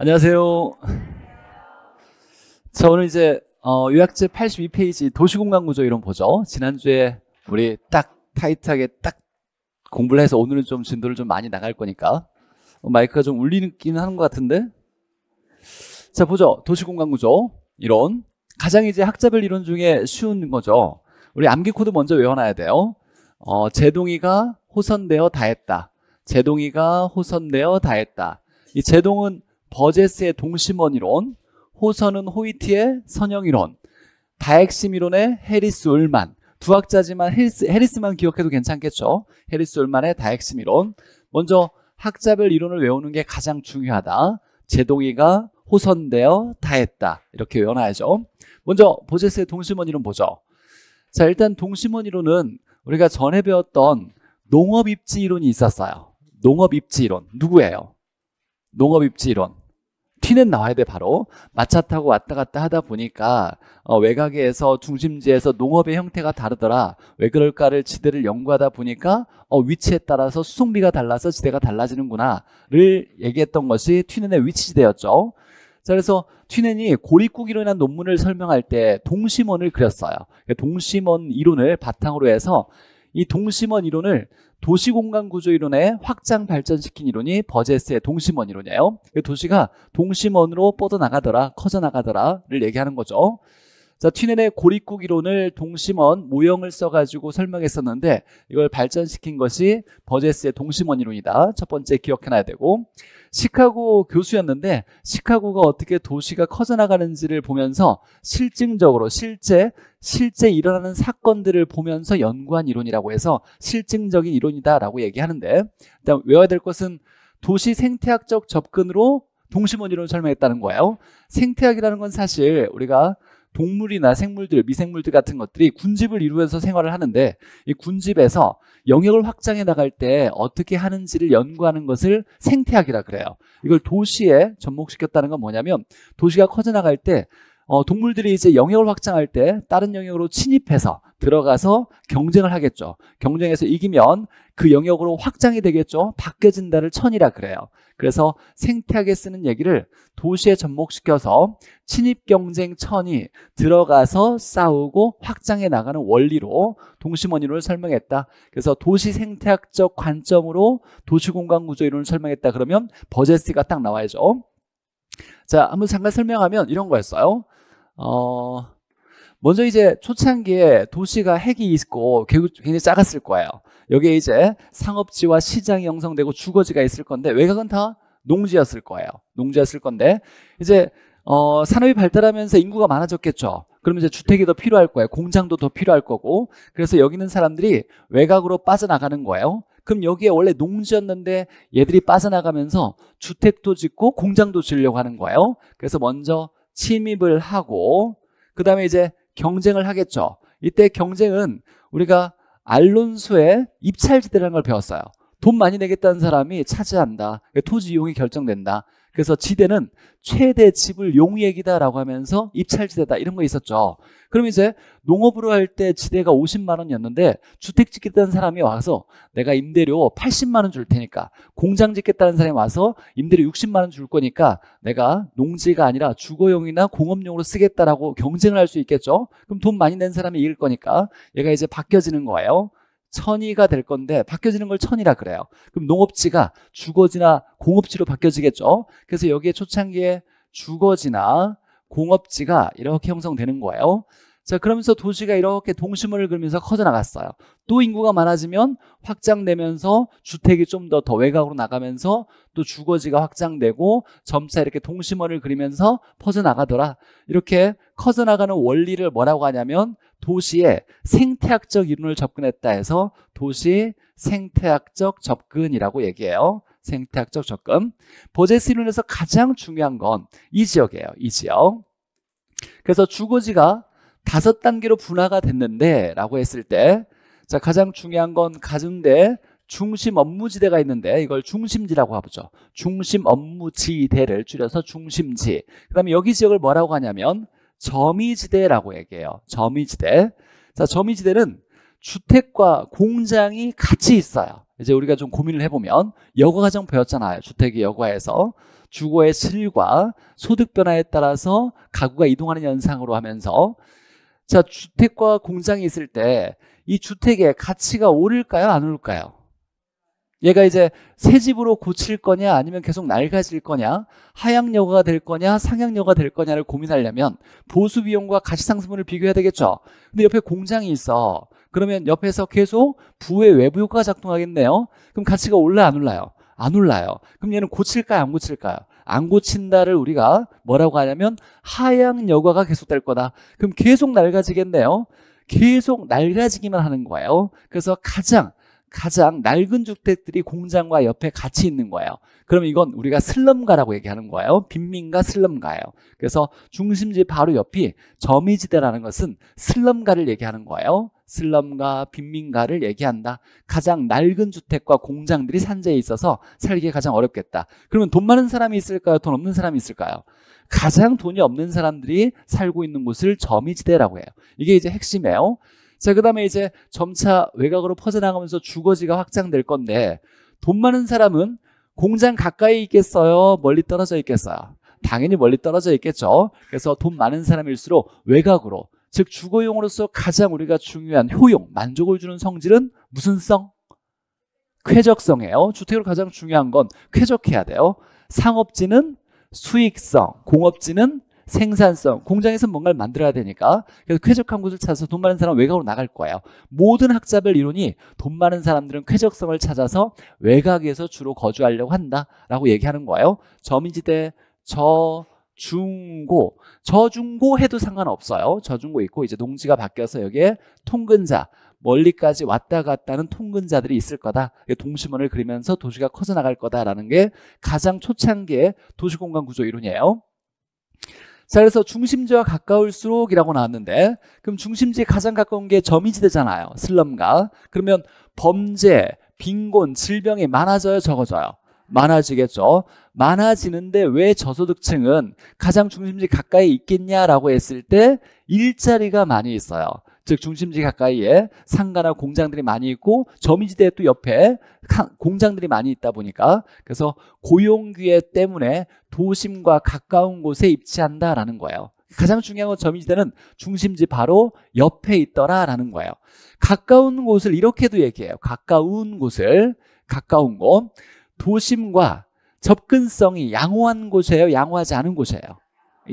안녕하세요. 자, 오늘 이제 어, 요약제 82페이지 도시공간 구조 이런 보죠. 지난주에 우리 딱 타이트하게 딱 공부를 해서 오늘은 좀 진도를 좀 많이 나갈 거니까 어, 마이크가 좀 울리긴 하는 것 같은데 자, 보죠. 도시공간 구조 이론 가장 이제 학자별 이론 중에 쉬운 거죠. 우리 암기 코드 먼저 외워놔야 돼요. 어, 제동이가 호선되어 다했다. 제동이가 호선되어 다했다. 이 제동은 버제스의 동심원 이론, 호선은 호이티의 선형 이론, 다핵심 이론의 해리스 울만, 두 학자지만 해리스, 해리스만 기억해도 괜찮겠죠? 해리스 울만의 다핵심 이론. 먼저 학자별 이론을 외우는 게 가장 중요하다. 제동이가 호선되어 다했다. 이렇게 외워놔야죠. 먼저 보제스의 동심원 이론 보죠. 자, 일단 동심원 이론은 우리가 전에 배웠던 농업 입지 이론이 있었어요. 농업 입지 이론. 누구예요? 농업 입지 이론. 티는 나와야 돼 바로 마차 타고 왔다 갔다 하다 보니까 어, 외곽에서 중심지에서 농업의 형태가 다르더라 왜 그럴까를 지대를 연구하다 보니까 어, 위치에 따라서 수송비가 달라서 지대가 달라지는구나를 얘기했던 것이 튀는의 위치지대였죠 자 그래서 튀넨이 고립국이로 인한 논문을 설명할 때 동심원을 그렸어요 동심원 이론을 바탕으로 해서 이 동심원 이론을 도시공간 구조 이론에 확장 발전시킨 이론이 버제스의 동심원 이론이에요. 그 도시가 동심원으로 뻗어나가더라, 커져나가더라를 얘기하는 거죠. 자, 튀넨의 고립국 이론을 동심원 모형을 써가지고 설명했었는데 이걸 발전시킨 것이 버제스의 동심원 이론이다. 첫 번째 기억해놔야 되고 시카고 교수였는데 시카고가 어떻게 도시가 커져나가는지를 보면서 실증적으로 실제 실제 일어나는 사건들을 보면서 연구한 이론이라고 해서 실증적인 이론이다라고 얘기하는데 일단 외워야 될 것은 도시 생태학적 접근으로 동심원 이론을 설명했다는 거예요. 생태학이라는 건 사실 우리가 동물이나 생물들, 미생물들 같은 것들이 군집을 이루면서 생활을 하는데 이 군집에서 영역을 확장해 나갈 때 어떻게 하는지를 연구하는 것을 생태학이라 그래요. 이걸 도시에 접목시켰다는 건 뭐냐면 도시가 커져 나갈 때 어, 동물들이 이제 영역을 확장할 때 다른 영역으로 침입해서 들어가서 경쟁을 하겠죠. 경쟁에서 이기면 그 영역으로 확장이 되겠죠. 바뀌어진다를 천이라 그래요. 그래서 생태학에 쓰는 얘기를 도시에 접목시켜서 친입 경쟁 천이 들어가서 싸우고 확장해 나가는 원리로 동심원 이론을 설명했다. 그래서 도시 생태학적 관점으로 도시 공간 구조 이론을 설명했다. 그러면 버제스가 딱 나와야죠. 자, 한번 잠깐 설명하면 이런 거였어요. 어, 먼저 이제 초창기에 도시가 핵이 있고 굉장히 작았을 거예요. 여기에 이제 상업지와 시장이 형성되고 주거지가 있을 건데 외곽은 다 농지였을 거예요. 농지였을 건데 이제 어, 산업이 발달하면서 인구가 많아졌겠죠. 그러면 이제 주택이 더 필요할 거예요. 공장도 더 필요할 거고. 그래서 여기 있는 사람들이 외곽으로 빠져나가는 거예요. 그럼 여기에 원래 농지였는데 얘들이 빠져나가면서 주택도 짓고 공장도 지려고 하는 거예요. 그래서 먼저 침입을 하고 그다음에 이제 경쟁을 하겠죠. 이때 경쟁은 우리가 알론수의 입찰지대라는 걸 배웠어요. 돈 많이 내겠다는 사람이 차지한다. 토지 이용이 결정된다. 그래서 지대는 최대 집을 용액이다라고 하면서 입찰지대다 이런 거 있었죠. 그럼 이제 농업으로 할 때 지대가 50만 원이었는데 주택 짓겠다는 사람이 와서 내가 임대료 80만 원 줄 테니까 공장 짓겠다는 사람이 와서 임대료 60만 원 줄 거니까 내가 농지가 아니라 주거용이나 공업용으로 쓰겠다라고 경쟁을 할 수 있겠죠. 그럼 돈 많이 낸 사람이 이길 거니까 얘가 이제 바뀌어지는 거예요. 천이가 될 건데 바뀌어지는 걸 천이라 그래요. 그럼 농업지가 주거지나 공업지로 바뀌어지겠죠. 그래서 여기에 초창기에 주거지나 공업지가 이렇게 형성되는 거예요. 자 그러면서 도시가 이렇게 동심을 그리면서 커져나갔어요. 또 인구가 많아지면 확장되면서 주택이 좀 더 더 외곽으로 나가면서 또 주거지가 확장되고 점차 이렇게 동심원을 그리면서 퍼져나가더라. 이렇게 커져나가는 원리를 뭐라고 하냐면 도시의 생태학적 이론을 접근했다 해서 도시 생태학적 접근이라고 얘기해요. 생태학적 접근. 보제스 이론에서 가장 중요한 건 이 지역이에요. 이 지역. 그래서 주거지가 다섯 단계로 분화가 됐는데 라고 했을 때 자, 가장 중요한 건 가중대 중심 업무지대가 있는데 이걸 중심지라고 하죠. 중심 업무지대를 줄여서 중심지. 그 다음에 여기 지역을 뭐라고 하냐면 점이지대라고 얘기해요. 점이지대. 자, 점이지대는 주택과 공장이 같이 있어요. 이제 우리가 좀 고민을 해보면 여과과정 배웠잖아요. 주택이 여과에서 주거의 질과 소득 변화에 따라서 가구가 이동하는 현상으로 하면서 자 주택과 공장이 있을 때 이 주택의 가치가 오를까요? 안 오를까요? 얘가 이제 새 집으로 고칠 거냐 아니면 계속 낡아질 거냐 하향여가가 될 거냐 상향여가가 될 거냐를 고민하려면 보수 비용과 가치상승분을 비교해야 되겠죠 근데 옆에 공장이 있어 그러면 옆에서 계속 부의 외부 효과가 작동하겠네요 그럼 가치가 올라 안 올라요 안 올라요 그럼 얘는 고칠까요 안 고칠까요 안 고친다를 우리가 뭐라고 하냐면 하향여과가 계속될 거다 그럼 계속 낡아지겠네요 계속 낡아지기만 하는 거예요 그래서 가장 가장 낡은 주택들이 공장과 옆에 같이 있는 거예요. 그럼 이건 우리가 슬럼가라고 얘기하는 거예요. 빈민가 슬럼가예요. 그래서 중심지 바로 옆이 점이지대라는 것은 슬럼가를 얘기하는 거예요. 슬럼가, 빈민가를 얘기한다. 가장 낡은 주택과 공장들이 산재에 있어서 살기에 가장 어렵겠다. 그러면 돈 많은 사람이 있을까요? 돈 없는 사람이 있을까요? 가장 돈이 없는 사람들이 살고 있는 곳을 점이지대라고 해요. 이게 이제 핵심이에요. 자, 그 다음에 이제 점차 외곽으로 퍼져나가면서 주거지가 확장될 건데 돈 많은 사람은 공장 가까이 있겠어요? 멀리 떨어져 있겠어요? 당연히 멀리 떨어져 있겠죠. 그래서 돈 많은 사람일수록 외곽으로 즉 주거용으로서 가장 우리가 중요한 효용, 만족을 주는 성질은 무슨 성? 쾌적성이에요. 주택으로 가장 중요한 건 쾌적해야 돼요. 상업지는 수익성, 공업지는 생산성, 공장에서 뭔가를 만들어야 되니까 그래서 쾌적한 곳을 찾아서 돈 많은 사람 은 외곽으로 나갈 거예요. 모든 학자별 이론이 돈 많은 사람들은 쾌적성을 찾아서 외곽에서 주로 거주하려고 한다라고 얘기하는 거예요. 저민지대, 저 중고 저중고 해도 상관없어요 저중고 있고 이제 농지가 바뀌어서 여기에 통근자 멀리까지 왔다 갔다 는 통근자들이 있을 거다 동심원을 그리면서 도시가 커져나갈 거다라는 게 가장 초창기의 도시공간 구조 이론이에요 자, 그래서 중심지와 가까울수록이라고 나왔는데 그럼 중심지에 가장 가까운 게점이지되잖아요 슬럼가. 그러면 범죄, 빈곤, 질병이 많아져요, 적어져요? 많아지겠죠. 많아지는데 왜 저소득층은 가장 중심지 가까이 있겠냐라고 했을 때 일자리가 많이 있어요. 즉 중심지 가까이에 상가나 공장들이 많이 있고 점민지대또 옆에 공장들이 많이 있다 보니까 그래서 고용기회 때문에 도심과 가까운 곳에 입지한다라는 거예요. 가장 중요한 건 저민지대는 중심지 바로 옆에 있더라라는 거예요. 가까운 곳을 이렇게도 얘기해요. 가까운 곳을 가까운 곳 도심과 접근성이 양호한 곳이에요. 양호하지 않은 곳이에요.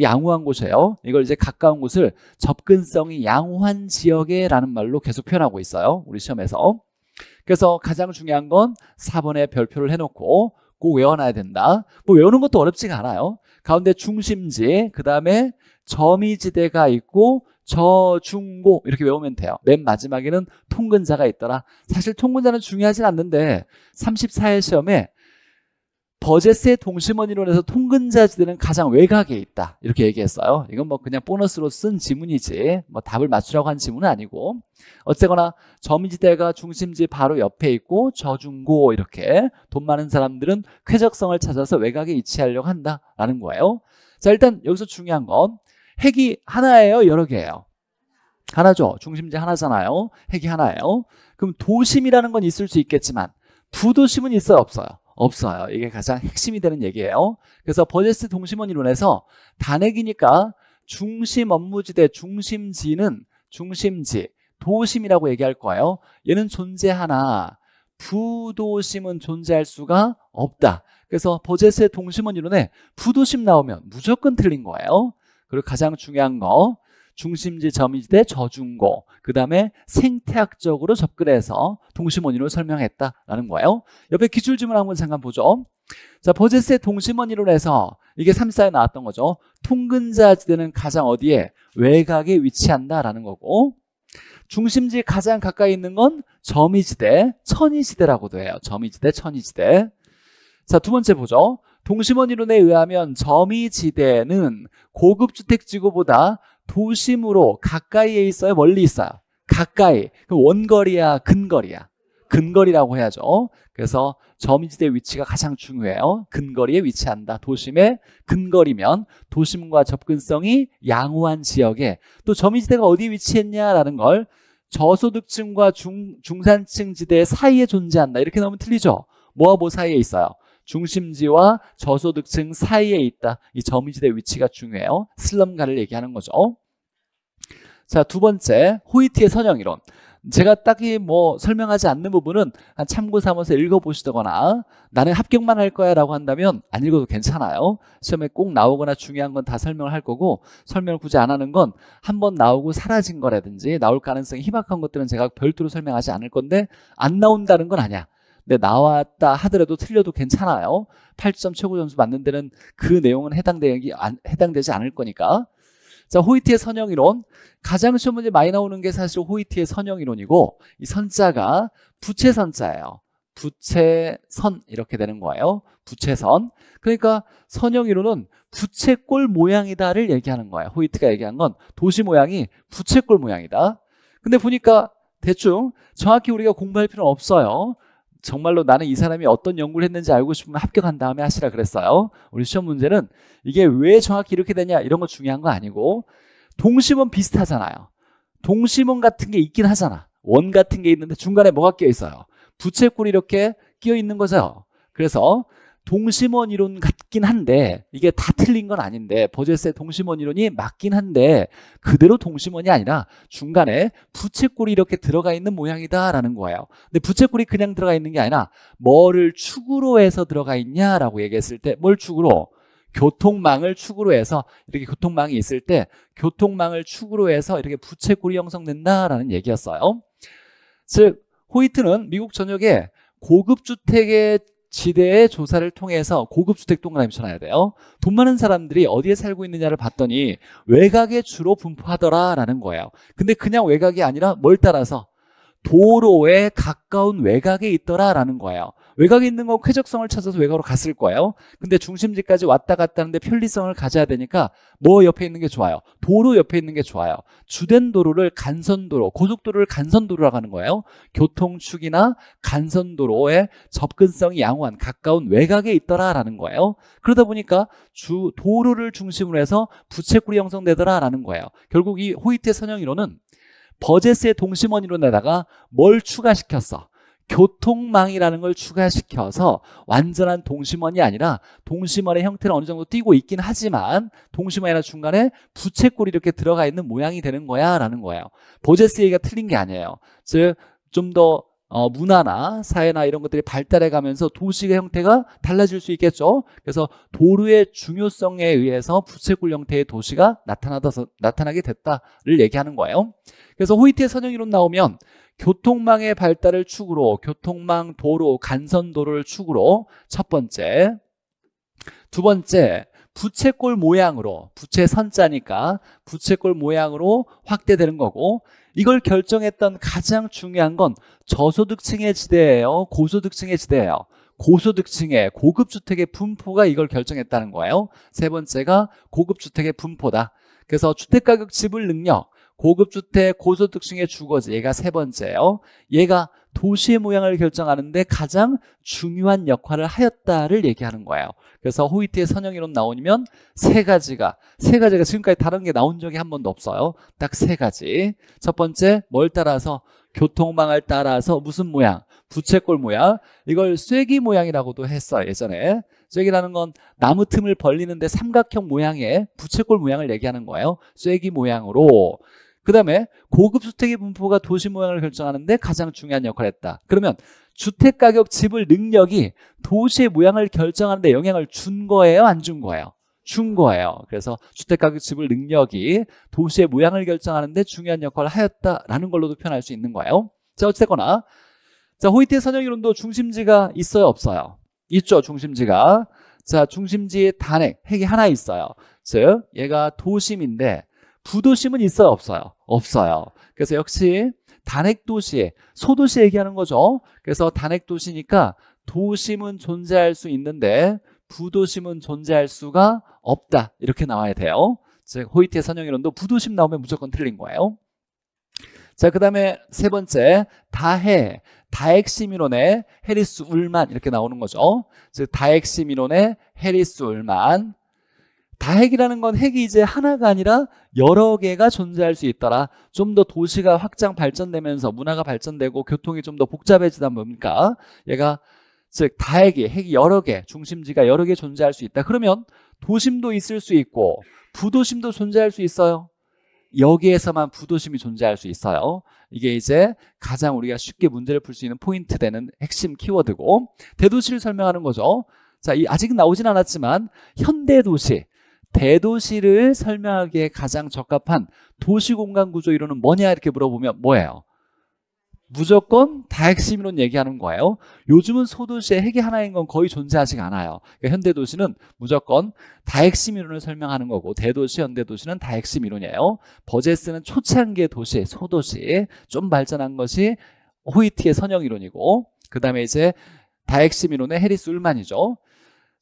양호한 곳이에요. 이걸 이제 가까운 곳을 접근성이 양호한 지역에 라는 말로 계속 표현하고 있어요. 우리 시험에서. 그래서 가장 중요한 건 4번에 별표를 해놓고 꼭 외워놔야 된다. 뭐 외우는 것도 어렵지가 않아요. 가운데 중심지, 그 다음에 점이지대가 있고 저중고 이렇게 외우면 돼요 맨 마지막에는 통근자가 있더라 사실 통근자는 중요하진 않는데 34회 시험에 버젯의 동심원 이론에서 통근자지들은 가장 외곽에 있다 이렇게 얘기했어요 이건 뭐 그냥 보너스로 쓴 지문이지 뭐 답을 맞추라고 한 지문은 아니고 어쨌거나 점지대가 중심지 바로 옆에 있고 저중고 이렇게 돈 많은 사람들은 쾌적성을 찾아서 외곽에 위치하려고 한다라는 거예요 자 일단 여기서 중요한 건 핵이 하나예요 여러 개예요 하나죠 중심지 하나잖아요 핵이 하나예요 그럼 도심이라는 건 있을 수 있겠지만 부도심은 있어요 없어요 없어요. 이게 가장 핵심이 되는 얘기예요. 그래서 버제스 동심원 이론에서 단핵이니까 중심 업무지대 중심지는 중심지 도심이라고 얘기할 거예요. 얘는 존재하나 부도심은 존재할 수가 없다. 그래서 버제스의 동심원 이론에 부도심 나오면 무조건 틀린 거예요. 그리고 가장 중요한 거 중심지 점이대 저중고 그 다음에 생태학적으로 접근해서 동심원인을 설명했다라는 거예요 옆에 기출지문 한번 잠깐 보죠 자 버제스의 동심원이론에서 이게 3사에 나왔던 거죠 통근자 지대는 가장 어디에 외곽에 위치한다라는 거고 중심지 가장 가까이 있는 건 점이지대 천이지대라고도 해요 점이지대 천이지대 자 두 번째 보죠 동심원 이론에 의하면 점이지대는 고급주택지구보다 도심으로 가까이에 있어요? 멀리 있어요? 가까이. 그럼 원거리야? 근거리야? 근거리라고 해야죠. 그래서 점지대 위치가 가장 중요해요. 근거리에 위치한다. 도심의 근거리면 도심과 접근성이 양호한 지역에 또 점지대가 어디 위치했냐라는 걸 저소득층과 중, 중산층 지대 사이에 존재한다. 이렇게 나오면 틀리죠. 뭐와 뭐 사이에 있어요? 중심지와 저소득층 사이에 있다. 이점미지대 위치가 중요해요. 슬럼가를 얘기하는 거죠. 자, 두 번째, 호이트의 선형 이론. 제가 딱히 뭐 설명하지 않는 부분은 참고 삼아서 읽어보시거나 나는 합격만 할 거야 라고 한다면 안 읽어도 괜찮아요 시험에 꼭 나오거나 중요한 건 다 설명을 할 거고 설명을 굳이 안 하는 건 한 번 나오고 사라진 거라든지 나올 가능성이 희박한 것들은 제가 별도로 설명하지 않을 건데 안 나온다는 건 아니야 근데 네, 나왔다 하더라도 틀려도 괜찮아요. 8점 최고 점수 맞는 데는 그 내용은 해당 내용 안, 해당되지 않을 거니까. 자, 호이트의 선형 이론. 가장 쉬운 문제 많이 나오는 게 사실 호이트의 선형 이론이고 이 선자가 부채 선자예요. 부채선 이렇게 되는 거예요. 부채선. 그러니까 선형 이론은 부채꼴 모양이다를 얘기하는 거예요. 호이트가 얘기한 건 도시 모양이 부채꼴 모양이다. 근데 보니까 대충 정확히 우리가 공부할 필요는 없어요. 정말로 나는 이 사람이 어떤 연구를 했는지 알고 싶으면 합격한 다음에 하시라 그랬어요. 우리 시험 문제는 이게 왜 정확히 이렇게 되냐 이런 거 중요한 거 아니고 동심은 비슷하잖아요. 동심원 같은 게 있긴 하잖아. 원 같은 게 있는데 중간에 뭐가 끼어 있어요. 부채꼴이 이렇게 끼어 있는 거죠. 그래서 동심원 이론 같긴 한데 이게 다 틀린 건 아닌데 버젯스의 동심원 이론이 맞긴 한데 그대로 동심원이 아니라 중간에 부채꼴이 이렇게 들어가 있는 모양이다라는 거예요. 근데 부채꼴이 그냥 들어가 있는 게 아니라 뭐를 축으로 해서 들어가 있냐라고 얘기했을 때 뭘 축으로 교통망을 축으로 해서 이렇게 교통망이 있을 때 교통망을 축으로 해서 이렇게 부채꼴이 형성된다라는 얘기였어요. 즉 호이트는 미국 전역에 고급 주택의 지대의 조사를 통해서 고급 주택 동그라미 쳐놔야 돼요. 돈 많은 사람들이 어디에 살고 있느냐를 봤더니 외곽에 주로 분포하더라라는 거예요. 근데 그냥 외곽이 아니라 뭘 따라서 도로에 가까운 외곽에 있더라라는 거예요. 외곽에 있는 거 쾌적성을 찾아서 외곽으로 갔을 거예요. 근데 중심지까지 왔다 갔다 하는데 편리성을 가져야 되니까 뭐 옆에 있는 게 좋아요. 도로 옆에 있는 게 좋아요. 주된 도로를 간선도로, 고속도로를 간선도로라고 하는 거예요. 교통축이나 간선도로에 접근성이 양호한 가까운 외곽에 있더라라는 거예요. 그러다 보니까 주 도로를 중심으로 해서 부채꼴리 형성되더라라는 거예요. 결국 이 호이트 의 선형 이론은 버젯의 동심원 이론에다가 뭘 추가시켰어? 교통망이라는 걸 추가시켜서 완전한 동심원이 아니라 동심원의 형태를 어느 정도 띄고 있긴 하지만 동심원이나 중간에 부채꼴이 이렇게 들어가 있는 모양이 되는 거야 라는 거예요 보제스 얘기가 틀린 게 아니에요 즉 좀더 어, 문화나 사회나 이런 것들이 발달해 가면서 도시의 형태가 달라질 수 있겠죠. 그래서 도로의 중요성에 의해서 부채꼴 형태의 도시가 나타나서 나타나게 됐다를 얘기하는 거예요. 그래서 호이트의 선형이론 나오면 교통망의 발달을 축으로 교통망 도로 간선도로를 축으로 첫 번째 두 번째 부채꼴 모양으로 부채 선자니까 부채꼴 모양으로 확대되는 거고 이걸 결정했던 가장 중요한 건 저소득층의 지대예요 고소득층의 지대예요 고소득층의 고급주택의 분포가 이걸 결정했다는 거예요 세 번째가 고급주택의 분포다 그래서 주택가격 지불 능력 고급주택, 고소득층의 주거지 얘가 세 번째요. 얘가 도시의 모양을 결정하는데 가장 중요한 역할을 하였다를 얘기하는 거예요. 그래서 호이트의 선형이론 나오면 세 가지가 세 가지가 지금까지 다른 게 나온 적이 한 번도 없어요. 딱 세 가지. 첫 번째 뭘 따라서 교통망을 따라서 무슨 모양? 부채꼴 모양. 이걸 쐐기 모양이라고도 했어요. 예전에. 쐐기라는 건 나무 틈을 벌리는데 삼각형 모양의 부채꼴 모양을 얘기하는 거예요. 쐐기 모양으로 그 다음에 고급 주택의 분포가 도시 모양을 결정하는데 가장 중요한 역할을 했다. 그러면 주택가격 지불 능력이 도시의 모양을 결정하는데 영향을 준 거예요? 안 준 거예요? 준 거예요. 그래서 주택가격 지불 능력이 도시의 모양을 결정하는데 중요한 역할을 하였다라는 걸로도 표현할 수 있는 거예요. 자 어쨌거나 자 호이트의 선형이론도 중심지가 있어요? 없어요? 있죠 중심지가 자 중심지의 단핵 핵이 하나 있어요 즉 얘가 도심인데 부도심은 있어요? 없어요? 없어요. 그래서 역시 단핵도시, 소도시 얘기하는 거죠. 그래서 단핵도시니까 도심은 존재할 수 있는데 부도심은 존재할 수가 없다. 이렇게 나와야 돼요. 즉 호이트의 선형이론도 부도심 나오면 무조건 틀린 거예요. 자, 그 다음에 세 번째, 다해, 다핵심이론의 해리스 울만 이렇게 나오는 거죠. 즉 다핵심이론의 해리스 울만 다핵이라는 건 핵이 이제 하나가 아니라 여러 개가 존재할 수 있더라. 좀 더 도시가 확장 발전되면서 문화가 발전되고 교통이 좀 더 복잡해지다 뭡니까 얘가 즉 다핵이 핵이 여러 개 중심지가 여러 개 존재할 수 있다. 그러면 도심도 있을 수 있고 부도심도 존재할 수 있어요. 여기에서만 부도심이 존재할 수 있어요. 이게 이제 가장 우리가 쉽게 문제를 풀 수 있는 포인트 되는 핵심 키워드고 대도시를 설명하는 거죠. 자, 이 아직 은 나오진 않았지만 현대 도시 대도시를 설명하기에 가장 적합한 도시공간 구조 이론은 뭐냐 이렇게 물어보면 뭐예요? 무조건 다핵심이론 얘기하는 거예요 요즘은 소도시의 핵이 하나인 건 거의 존재하지 않아요 그러니까 현대도시는 무조건 다핵심이론을 설명하는 거고 대도시, 현대도시는 다핵심이론이에요 버제스는 초창기의 도시, 소도시 좀 발전한 것이 호이티의 선형이론이고 그 다음에 이제 다핵심이론의 해리스 울만이죠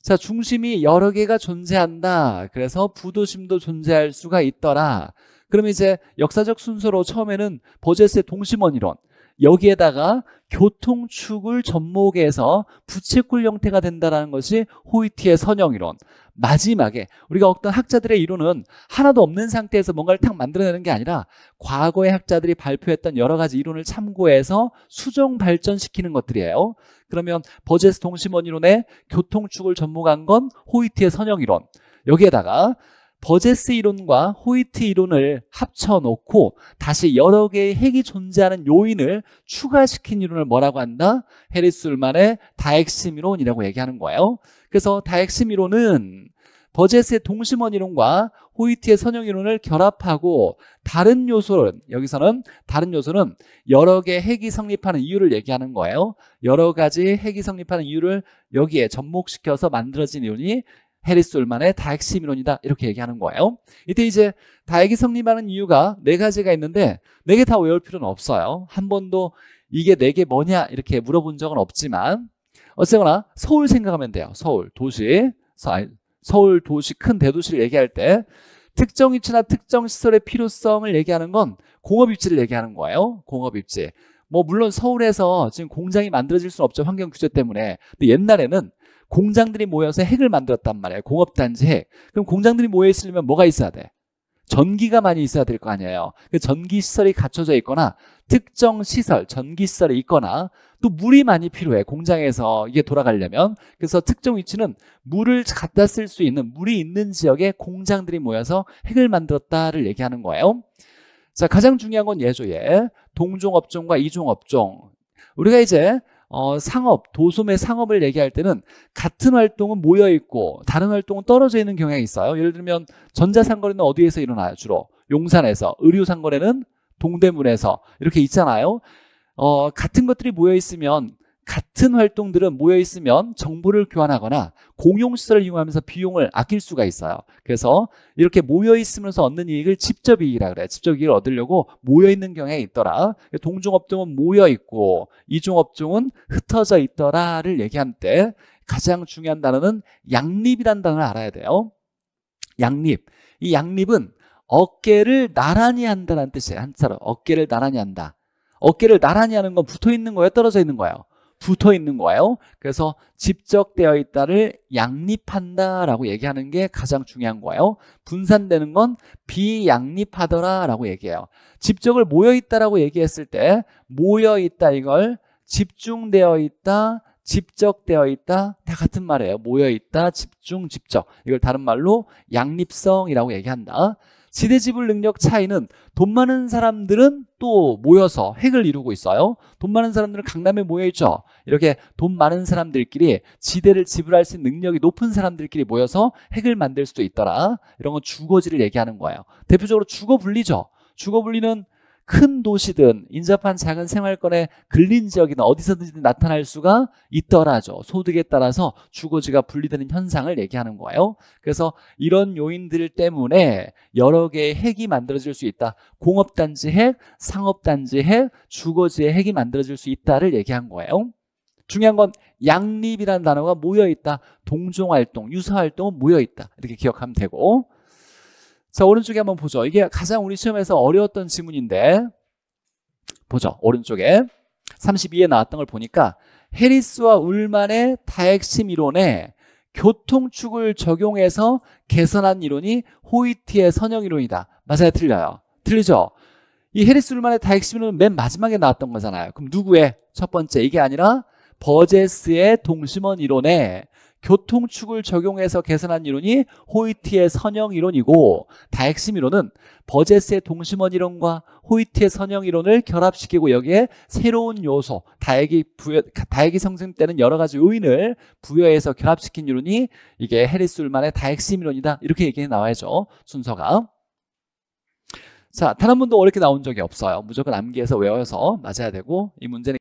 자, 중심이 여러 개가 존재한다. 그래서 부도심도 존재할 수가 있더라. 그러면 이제 역사적 순서로 처음에는 버제스의 동심원 이론, 여기에다가 교통축을 접목해서 부채꼴 형태가 된다는 것이 호이티의 선형이론 마지막에 우리가 어떤 학자들의 이론은 하나도 없는 상태에서 뭔가를 탁 만들어내는 게 아니라 과거의 학자들이 발표했던 여러 가지 이론을 참고해서 수정 발전시키는 것들이에요 그러면 버제스 동심원 이론에 교통축을 접목한 건 호이티의 선형이론 여기에다가 버제스 이론과 호이트 이론을 합쳐놓고 다시 여러 개의 핵이 존재하는 요인을 추가시킨 이론을 뭐라고 한다? 해리술만의 스 다핵심 이론이라고 얘기하는 거예요. 그래서 다핵심 이론은 버제스의 동심원 이론과 호이트의 선형 이론을 결합하고 다른 요소는 여기서는 다른 요소는 여러 개의 핵이 성립하는 이유를 얘기하는 거예요. 여러 가지 핵이 성립하는 이유를 여기에 접목시켜서 만들어진 이론이 해리스 울만의 다핵심 이론이다 이렇게 얘기하는 거예요. 이때 이제 다핵이 성립하는 이유가 네 가지가 있는데 네 개 다 외울 필요는 없어요. 한 번도 이게 네 개 뭐냐 이렇게 물어본 적은 없지만 어쨌거나 서울 생각하면 돼요. 서울 도시 서울 도시 큰 대도시를 얘기할 때 특정 위치나 특정 시설의 필요성을 얘기하는 건 공업 입지를 얘기하는 거예요. 공업 입지. 뭐 물론 서울에서 지금 공장이 만들어질 수는 없죠 환경 규제 때문에. 근데 옛날에는 공장들이 모여서 핵을 만들었단 말이에요. 공업단지 핵. 그럼 공장들이 모여 있으려면 뭐가 있어야 돼? 전기가 많이 있어야 될 거 아니에요. 그 전기 시설이 갖춰져 있거나 특정 시설, 전기 시설이 있거나 또 물이 많이 필요해. 공장에서 이게 돌아가려면. 그래서 특정 위치는 물을 갖다 쓸 수 있는 물이 있는 지역에 공장들이 모여서 핵을 만들었다를 얘기하는 거예요. 자, 가장 중요한 건 예조예. 동종 업종과 이종 업종. 우리가 이제 어, 상업, 도소매 상업을 얘기할 때는 같은 활동은 모여 있고 다른 활동은 떨어져 있는 경향이 있어요. 예를 들면 전자상거래는 어디에서 일어나요? 주로 용산에서, 의류상거래는 동대문에서 이렇게 있잖아요. 어, 같은 것들이 모여 있으면 같은 활동들은 모여 있으면 정보를 교환하거나 공용시설을 이용하면서 비용을 아낄 수가 있어요. 그래서 이렇게 모여 있으면서 얻는 이익을 직접이익이라 그래요. 직접이익을 얻으려고 모여 있는 경향이 있더라. 동종업종은 모여 있고 이종업종은 흩어져 있더라를 얘기한 때 가장 중요한 단어는 양립이라는 단어를 알아야 돼요. 양립. 이 양립은 어깨를 나란히 한다는 뜻이에요. 한자로 어깨를 나란히 한다. 어깨를 나란히 하는 건 붙어 있는 거예요? 떨어져 있는 거예요? 붙어 있는 거예요. 그래서 집적되어 있다를 양립한다라고 얘기하는 게 가장 중요한 거예요. 분산되는 건 비양립하더라라고 얘기해요. 집적을 모여 있다라고 얘기했을 때 모여 있다 이걸 집중되어 있다, 집적되어 있다 다 같은 말이에요. 모여 있다, 집중, 집적. 이걸 다른 말로 양립성이라고 얘기한다. 지대 지불 능력 차이는 돈 많은 사람들은 또 모여서 핵을 이루고 있어요. 돈 많은 사람들은 강남에 모여 있죠. 이렇게 돈 많은 사람들끼리 지대를 지불할 수 있는 능력이 높은 사람들끼리 모여서 핵을 만들 수도 있더라. 이런 건 주거지를 얘기하는 거예요. 대표적으로 주거 분리죠. 주거 분리는 큰 도시든 인접한 작은 생활권의 근린 지역이든 어디서든지 나타날 수가 있더라죠. 소득에 따라서 주거지가 분리되는 현상을 얘기하는 거예요. 그래서 이런 요인들 때문에 여러 개의 핵이 만들어질 수 있다. 공업단지 핵, 상업단지 핵, 주거지의 핵이 만들어질 수 있다를 얘기한 거예요. 중요한 건 양립이라는 단어가 모여있다. 동종활동, 유사활동은 모여있다. 이렇게 기억하면 되고 자, 오른쪽에 한번 보죠. 이게 가장 우리 시험에서 어려웠던 지문인데 보죠. 오른쪽에 32에 나왔던 걸 보니까 해리스와 울만의 다핵심 이론에 교통축을 적용해서 개선한 이론이 호이트의 선형 이론이다. 맞아요? 틀려요? 틀리죠? 이 해리스 울만의 다핵심 이론은 맨 마지막에 나왔던 거잖아요. 그럼 누구의? 첫 번째 이게 아니라 버제스의 동심원 이론에 교통축을 적용해서 계산한 이론이 호이트의 선형 이론이고 다핵심 이론은 버제스의 동심원 이론과 호이트의 선형 이론을 결합시키고 여기에 새로운 요소 다핵이 부여, 다핵이 성생되는 여러 가지 요인을 부여해서 결합시킨 이론이 이게 해리스 울만의 다핵심 이론이다 이렇게 얘기해 나와야죠 순서가 자, 단 한 번도 어렵게 나온 적이 없어요. 무조건 암기해서 외워서 맞아야 되고 이 문제는